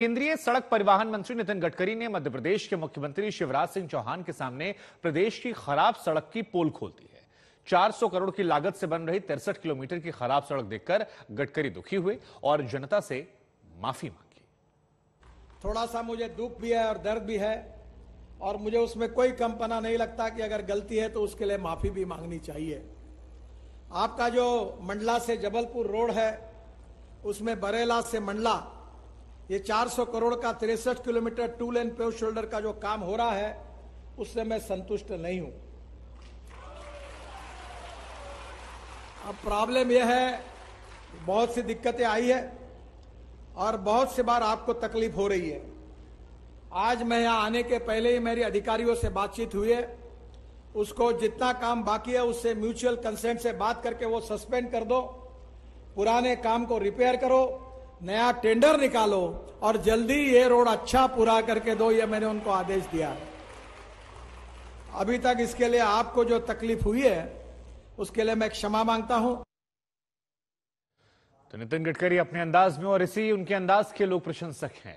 केंद्रीय सड़क परिवहन मंत्री नितिन गडकरी ने मध्य प्रदेश के मुख्यमंत्री शिवराज सिंह चौहान के सामने प्रदेश की खराब सड़क की पोल खोल दी है 400 करोड़ की लागत से बन रही तिरसठ किलोमीटर की खराब सड़क देखकर गडकरी दुखी हुए और जनता से माफी मांगी थोड़ा सा मुझे दुख भी है और दर्द भी है और मुझे उसमें कोई कंपना नहीं लगता कि अगर गलती है तो उसके लिए माफी भी मांगनी चाहिए आपका जो मंडला से जबलपुर रोड है उसमें बरेला से मंडला ये 400 करोड़ का तिरसठ kilometre two lane paved shoulder का जो काम हो रहा है उससे मैं संतुष्ट नहीं हूं अब प्रॉब्लम यह है बहुत सी दिक्कतें आई है और बहुत सी बार आपको तकलीफ हो रही है आज मैं यहाँ आने के पहले ही मेरी अधिकारियों से बातचीत हुई है उसको जितना काम बाकी है उससे म्यूचुअल कंसेंट से बात करके वो सस्पेंड कर दो पुराने काम को रिपेयर करो नया टेंडर निकालो और जल्दी ये रोड अच्छा पूरा करके दो ये मैंने उनको आदेश दिया अभी तक इसके लिए आपको जो तकलीफ हुई है उसके लिए मैं क्षमा मांगता हूं तो नितिन गडकरी अपने अंदाज में और इसी उनके अंदाज के लोग प्रशंसक हैं